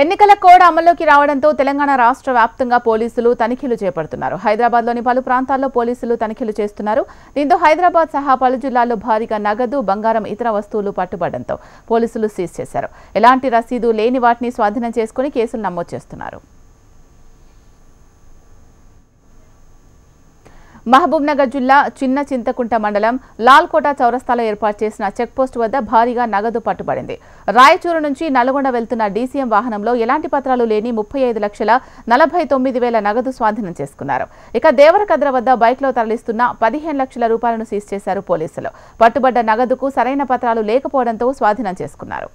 ఎన్నికల కోడ్ అమల్లోకి రావడంతో తెలంగాణ రాష్ట్ర వ్యాప్తంగా పోలీసులు తనిఖీలు చేపడుతున్నారు హైదరాబాద్లోని పలు ప్రాంతాల్లో పోలీసులు తనిఖీలు చేస్తున్నారు దీంతో హైదరాబాద్ సహా పలు జిల్లాల్లో భారీగా నగదు బంగారం ఇతర వస్తువులు పట్టుబడంతో పోలీసులు సీజ్ చేశారు ఎలాంటి రసీదు లేని వాటిని స్వాధీనం చేసుకుని కేసులు నమోదు చేస్తున్నారు మహబూబ్నగర్ జిల్లా చిన్న చింతకుంట మండలం లాల్కోట చౌరస్తాలో ఏర్పాటు చేసిన చెక్పోస్ట్ వద్ద భారీగా నగదు పట్టుబడింది రాయచూరు నుంచి నల్గొండ వెళ్తున్న డీసీఎం వాహనంలో ఎలాంటి పత్రాలు లేని ముప్పై ఐదు లక్షల నలభై తొమ్మిది వేల నగదు స్వాధీనం చేసుకున్నారు ఇక దేవరకద్ర వద్ద బైక్లో తరలిస్తున్న పదిహేను లక్షల రూపాయలను సీజ్ చేశారు పోలీసులు పట్టుబడ్డ నగదుకు సరైన పత్రాలు లేకపోవడంతో స్వాధీనం చేసుకున్నారు